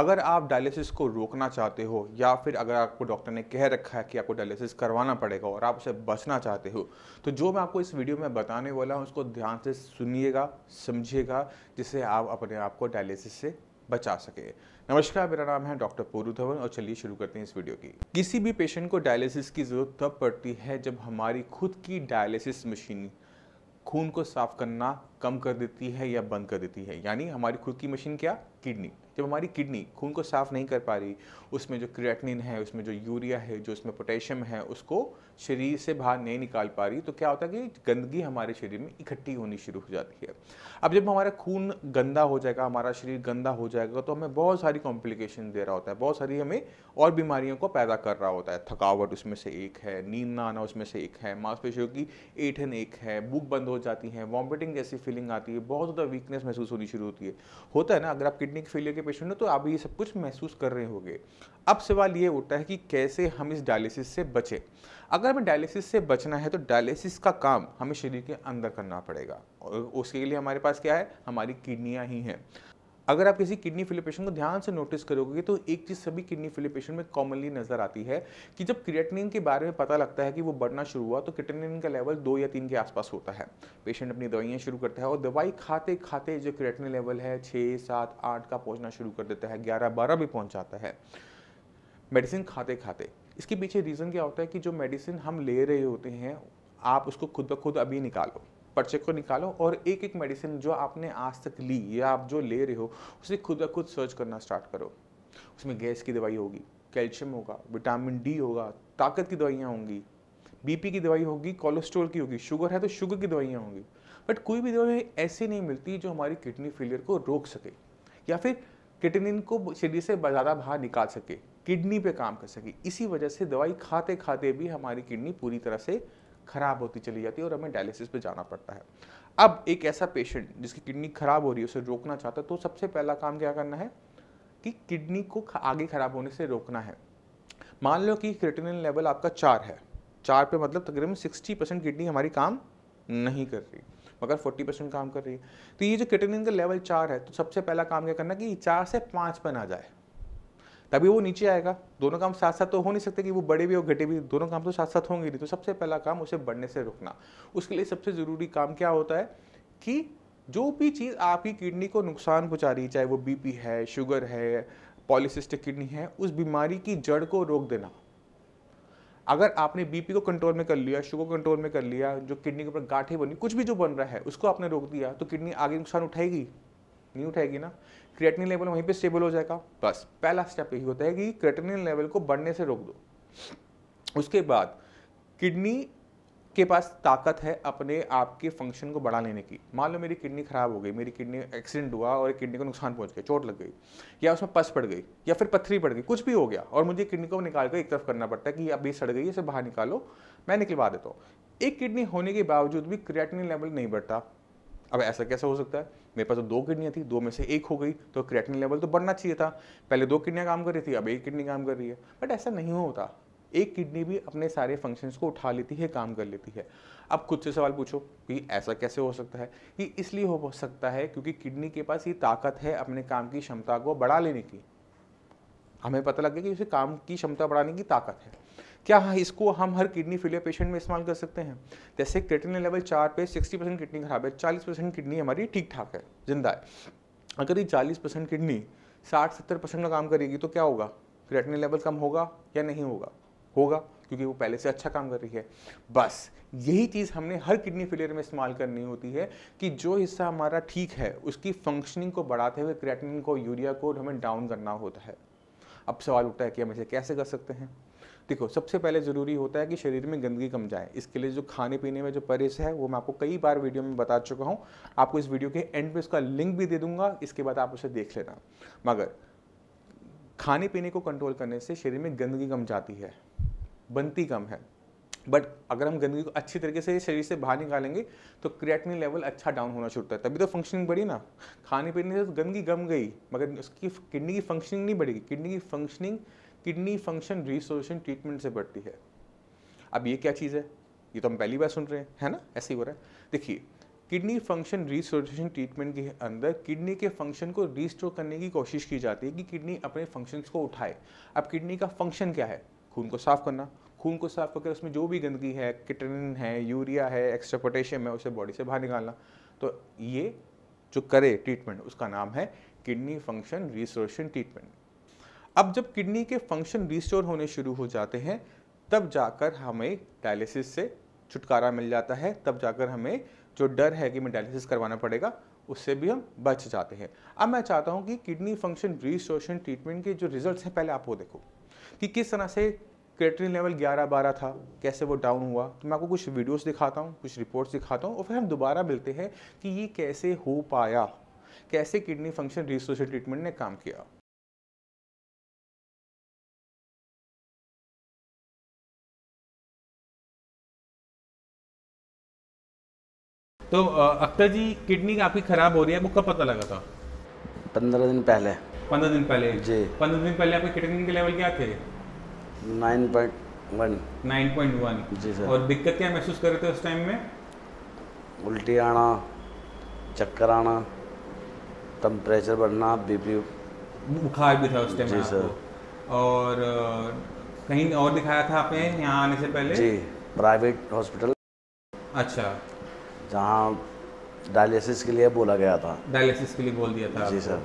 अगर आप डायलिसिस को रोकना चाहते हो या फिर अगर आपको डॉक्टर ने कह रखा है कि आपको डायलिसिस करवाना पड़ेगा और आप उसे बचना चाहते हो तो जो मैं आपको इस वीडियो में बताने वाला हूँ उसको ध्यान से सुनिएगा समझिएगा जिससे आप अपने आप को डायलिसिस से बचा सके नमस्कार मेरा नाम है डॉक्टर पोरू धवन और चलिए शुरू करते हैं इस वीडियो की किसी भी पेशेंट को डायलिसिस की ज़रूरत तब पड़ती है जब हमारी खुद की डायलिसिस मशीन खून को साफ करना कम कर देती है या बंद कर देती है यानी हमारी खुद की मशीन क्या किडनी जब हमारी किडनी खून को साफ नहीं कर पा रही उसमें जो क्रिएटिनिन है उसमें जो यूरिया है जो उसमें पोटेशियम है उसको शरीर से बाहर नहीं निकाल पा रही तो क्या होता है कि गंदगी हमारे शरीर में इकट्ठी होनी शुरू हो जाती है अब जब हमारा खून गंदा हो जाएगा हमारा शरीर गंदा हो जाएगा तो हमें बहुत सारी कॉम्प्लिकेशन दे रहा होता है बहुत सारी हमें और बीमारियों को पैदा कर रहा होता है थकावट उसमें से एक है नींद ना आना उसमें से एक है मांसपेशियों की एठन एक है भूख बंद हो जाती है वॉमिटिंग जैसी फीलिंग आती है बहुत ज़्यादा वीकनेस महसूस होनी शुरू होती है होता है ना अगर आप किडनी के फेलियर के पेशेंट हो तो आप ये सब कुछ महसूस कर रहे होंगे अब सवाल ये उठता है कि कैसे हम इस डायलिसिस से बचें अगर हमें डायलिसिस से बचना है तो डायलिसिस का काम हमें शरीर के अंदर करना पड़ेगा और उसके लिए हमारे पास क्या है हमारी किडनियाँ ही हैं अगर आप किसी किडनी फिलिपेशन को ध्यान से नोटिस करोगे तो एक चीज़ सभी किडनी फिलिपेशन में कॉमनली नजर आती है कि जब क्रिएटिनिन के बारे में पता लगता है कि वो बढ़ना शुरू हुआ तो क्रिएटिनिन का लेवल दो या तीन के आसपास होता है पेशेंट अपनी दवाइयाँ शुरू करता है और दवाई खाते खाते जो क्रिएटिनिन लेवल है छः सात आठ का पहुँचना शुरू कर देता है ग्यारह बारह भी पहुँच जाता है मेडिसिन खाते खाते इसके पीछे रीज़न क्या होता है कि जो मेडिसिन हम ले रहे होते हैं आप उसको खुद ब खुद अभी निकालो पर्चे को निकालो और एक एक मेडिसिन जो आपने आज तक ली या आप जो ले रहे हो उसे खुद खुद सर्च करना स्टार्ट करो उसमें गैस की दवाई होगी कैल्शियम होगा विटामिन डी होगा ताकत की दवाइयाँ होंगी बीपी की दवाई होगी कोलेस्ट्रोल की होगी शुगर है तो शुगर की दवाइयाँ होंगी बट कोई भी दवाई ऐसी नहीं मिलती जो हमारी किडनी फेलियर को रोक सके या फिर किडनी को शरीर से ज़्यादा बाहर निकाल सके किडनी पे काम कर सके इसी वजह से दवाई खाते खाते भी हमारी किडनी पूरी तरह से खराब होती चली जाती है और हमें डायलिसिस पे जाना पड़ता है अब एक ऐसा पेशेंट जिसकी किडनी खराब हो रही है उसे रोकना चाहता है तो सबसे पहला काम क्या करना है कि किडनी को आगे खराब होने से रोकना है मान लो कि क्रिटिनिन लेवल आपका चार है चार पे मतलब तकरीबन सिक्सटी परसेंट किडनी हमारी काम नहीं कर रही मगर फोर्टी परसेंट काम कर रही है तो ये जो क्रिटिनिन का लेवल चार है तो सबसे पहला काम क्या करना कि चार से पाँच पर जाए तभी वो नीचे आएगा दोनों काम साथ साथ तो हो नहीं सकते कि वो बड़े भी और घटे भी दोनों काम तो साथ साथ होंगे नहीं तो सबसे पहला काम उसे बढ़ने से रोकना उसके लिए सबसे ज़रूरी काम क्या होता है कि जो भी चीज़ आपकी किडनी को नुकसान पहुँचा रही है चाहे वो बीपी है शुगर है पॉलिसिस्टिक किडनी है उस बीमारी की जड़ को रोक देना अगर आपने बीपी को कंट्रोल में कर लिया शुगर कंट्रोल में कर लिया जो किडनी के ऊपर गांठे बनी कुछ भी जो बन रहा है उसको आपने रोक दिया तो किडनी आगे नुकसान उठाएगी नहीं उठाएगी ना क्रिएटिनिन लेवल वहीं पे स्टेबल हो जाएगा बस पहला स्टेप यही होता है कि क्रिएटिनिन लेवल को बढ़ने से रोक दो उसके बाद किडनी के पास ताकत है अपने आप के फंक्शन को बढ़ा लेने की मान लो मेरी किडनी खराब हो गई मेरी किडनी एक्सीडेंट हुआ और किडनी को नुकसान पहुंच गया चोट लग गई या उसमें पस पड़ गई या फिर पथरी पड़ गई कुछ भी हो गया और मुझे किडनी को निकाल कर एक तरफ करना पड़ता है कि अभी सड़ गई इसे बाहर निकालो मैं निकलवा देता हूँ एक किडनी होने के बावजूद भी क्रिएटिनिन लेवल नहीं बढ़ता अब ऐसा कैसा हो सकता है मेरे पास तो दो किडनियाँ थी दो में से एक हो गई तो क्रिएटिन लेवल तो बढ़ना चाहिए था पहले दो किडनियाँ काम कर रही थी अब एक किडनी काम कर रही है बट ऐसा नहीं होता एक किडनी भी अपने सारे फंक्शंस को उठा लेती है काम कर लेती है अब खुद से सवाल पूछो कि ऐसा कैसे हो सकता है ये इसलिए हो सकता है क्योंकि किडनी के पास ये ताकत है अपने काम की क्षमता को बढ़ा लेने की हमें पता लग गया कि उसे काम की क्षमता बढ़ाने की ताकत है क्या इसको हम हर किडनी फेलियर पेशेंट में इस्तेमाल कर सकते हैं जैसे क्रिटिनिन लेवल चार पे सिक्सटी परसेंट किडनी खराब है चालीस परसेंट किडनी हमारी ठीक ठाक है जिंदा है अगर ये चालीस परसेंट किडनी साठ सत्तर परसेंट का काम करेगी तो क्या होगा क्रिएटिनिन लेवल कम होगा या नहीं होगा होगा क्योंकि वो पहले से अच्छा काम कर रही है बस यही चीज़ हमने हर किडनी फेलियर में इस्तेमाल करनी होती है कि जो हिस्सा हमारा ठीक है उसकी फंक्शनिंग को बढ़ाते हुए क्रिएटिनिन को यूरिया को हमें डाउन करना होता है अब सवाल उठता है कि हम इसे कैसे कर सकते हैं देखो सबसे पहले ज़रूरी होता है कि शरीर में गंदगी कम जाए इसके लिए जो खाने पीने में जो परहेज है वो मैं आपको कई बार वीडियो में बता चुका हूँ आपको इस वीडियो के एंड में उसका लिंक भी दे दूंगा इसके बाद आप उसे देख लेना मगर खाने पीने को कंट्रोल करने से शरीर में गंदगी कम जाती है बनती कम है बट अगर हम गंदगी को अच्छी तरीके से शरीर से बाहर निकालेंगे तो क्रिएटिनिन लेवल अच्छा डाउन होना शुरू होता है तभी तो फंक्शनिंग बढ़ी ना खाने पीने से तो गंदगी गम गई मगर उसकी किडनी की फंक्शनिंग नहीं बढ़ेगी किडनी की functioning kidney function resolution treatment से बढ़ती है अब ये क्या चीज़ है ये तो हम पहली बार सुन रहे हैं है ना ऐसे ही हो रहा है देखिए किडनी फंक्शन रिसोल्यूशन ट्रीटमेंट के अंदर किडनी के फंक्शन को रिस्टोर करने की कोशिश की जाती है कि किडनी अपने फंक्शंस को उठाए अब किडनी का फंक्शन क्या है खून को साफ करना खून को साफ करके उसमें जो भी गंदगी है किटनिन है यूरिया है एक्स्ट्रा पोटेशियम है उसे बॉडी से बाहर निकालना तो ये जो करे ट्रीटमेंट उसका नाम है किडनी फंक्शन रिस्टोरेशन ट्रीटमेंट अब जब किडनी के फंक्शन रिस्टोर होने शुरू हो जाते हैं तब जाकर हमें डायलिसिस से छुटकारा मिल जाता है तब जाकर हमें जो डर है कि हमें डायलिसिस करवाना पड़ेगा उससे भी हम बच जाते हैं अब मैं चाहता हूँ कि किडनी फंक्शन रिस्टोरेशन ट्रीटमेंट के जो रिजल्ट्स हैं पहले आप वो देखो कि किस तरह से क्रिएटिन लेवल 11-12 था कैसे वो डाउन हुआ तो मैं आपको कुछ वीडियोस दिखाता हूँ कुछ रिपोर्ट्स दिखाता हूँ और फिर हम दोबारा मिलते हैं कि ये कैसे हो पाया कैसे किडनी फंक्शन रिसोशल ट्रीटमेंट ने काम किया तो अख्तर जी किडनी आपकी खराब हो रही है वो कब पता लगा था पंद्रह दिन पहले पंद्रह दिन पहले जी पंद्रह दिन पहले आपके किडनी के लेवल क्या थे और दिक्कत क्या महसूस कर रहे थे उस टाइम में उल्टी आना चक्कर आना टेम्परेचर बढ़ना बीपी बुखार भी था उस टाइम जी सर और कहीं और दिखाया था आपने यहाँ आने से पहले जी प्राइवेट हॉस्पिटल अच्छा जहाँ डायलिसिस के लिए बोला गया था डायलिसिस के लिए बोल दिया था जी सर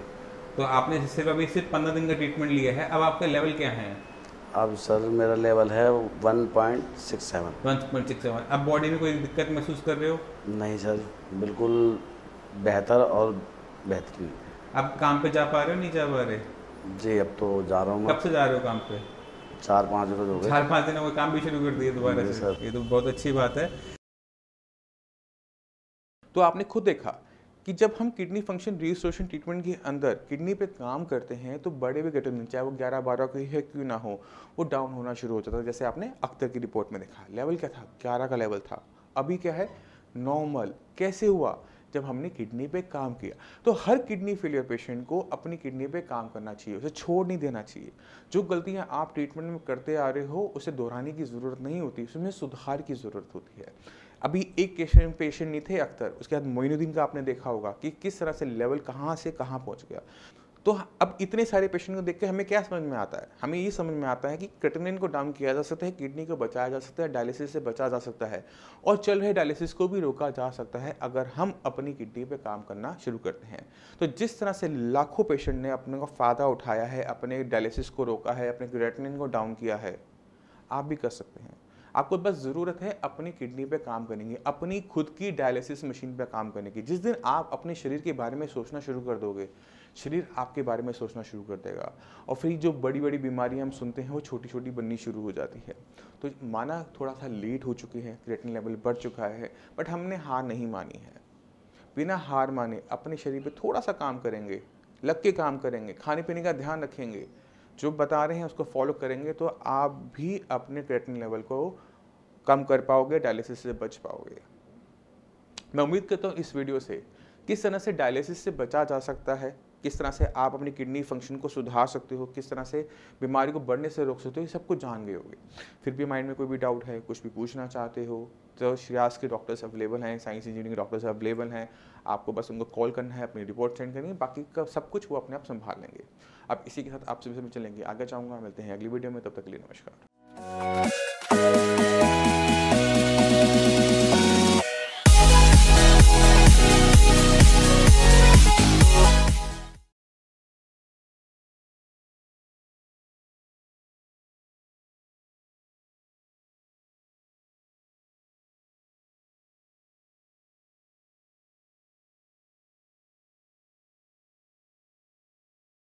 तो आपने सिर्फ अभी सिर्फ पंद्रह दिन का ट्रीटमेंट लिया है अब आपका लेवल क्या है अब सर मेरा लेवल है 1.67 1.67 अब बॉडी में कोई दिक्कत महसूस कर रहे हो नहीं सर बिल्कुल बेहतर और बेहतरीन अब काम पे जा पा रहे हो नहीं जा पा रहे जी अब तो जा रहा हूँ कब से जा रहे हो काम पे चार पाँच रोज हो गए चार पाँच दिन काम भी शुरू कर दिए दोबारा से ये तो बहुत अच्छी बात है तो आपने खुद देखा कि जब हम किडनी फंक्शन रिस्टोरेशन ट्रीटमेंट के अंदर किडनी पे काम करते हैं तो बड़े भी गटरमिन चाहे वो ग्यारह बारह का ही है क्यों ना हो वो डाउन होना शुरू हो जाता है जैसे आपने अख्तर की रिपोर्ट में देखा लेवल क्या था ग्यारह का लेवल था अभी क्या है नॉर्मल कैसे हुआ जब हमने किडनी पे काम किया तो हर किडनी फेलियर पेशेंट को अपनी किडनी पे काम करना चाहिए उसे छोड़ नहीं देना चाहिए जो गलतियां आप ट्रीटमेंट में करते आ रहे हो उसे दोहराने की ज़रूरत नहीं होती उसमें सुधार की ज़रूरत होती है अभी एक पेशेंट पेशेंट नहीं थे अख्तर उसके बाद मोइनुद्दीन का आपने देखा होगा कि किस तरह से लेवल कहाँ से कहाँ पहुँच गया तो अब इतने सारे पेशेंट को देख के हमें क्या समझ में आता है हमें ये समझ में आता है कि क्रेटिनिन को डाउन किया जा सकता है किडनी को बचाया जा सकता है डायलिसिस से बचा जा सकता है और चल रहे डायलिसिस को भी रोका जा सकता है अगर हम अपनी किडनी पे काम करना शुरू करते हैं तो जिस तरह से लाखों पेशेंट ने अपने को फ़ायदा उठाया है अपने डायलिसिस को रोका है अपने क्रेटिनिन को डाउन किया है आप भी कर सकते हैं आपको बस ज़रूरत है अपनी किडनी पे काम करने की अपनी खुद की डायलिसिस मशीन पे काम करने की जिस दिन आप अपने शरीर के बारे में सोचना शुरू कर दोगे शरीर आपके बारे में सोचना शुरू कर देगा और फिर जो बड़ी बड़ी बीमारियाँ हम सुनते हैं वो छोटी छोटी बननी शुरू हो जाती है तो माना थोड़ा सा लेट हो चुकी है क्रिएटिन लेवल बढ़ चुका है बट हमने हार नहीं मानी है बिना हार माने अपने शरीर पे थोड़ा सा काम करेंगे लग के काम करेंगे खाने पीने का ध्यान रखेंगे जो बता रहे हैं उसको फॉलो करेंगे तो आप भी अपने क्रेटिन लेवल को कम कर पाओगे डायलिसिस से बच पाओगे मैं उम्मीद करता हूँ इस वीडियो से किस तरह से डायलिसिस से बचा जा सकता है किस तरह से आप अपनी किडनी फंक्शन को सुधार सकते हो किस तरह से बीमारी को बढ़ने से रोक सकते हो ये सब कुछ जान गए होगे फिर भी माइंड में कोई भी डाउट है कुछ भी पूछना चाहते हो तो श्रियास के डॉक्टर्स अवेलेबल हैं साइंस इंजीनियरिंग के डॉक्टर्स अवेलेबल हैं आपको बस उनको कॉल करना है अपनी रिपोर्ट सेंड करनी है बाकी का सब कुछ वो अपने आप संभाल लेंगे अब इसी के साथ आप सभी से चलेंगे आगे चाहूँगा मिलते हैं अगली वीडियो में तब तक के लिए नमस्कार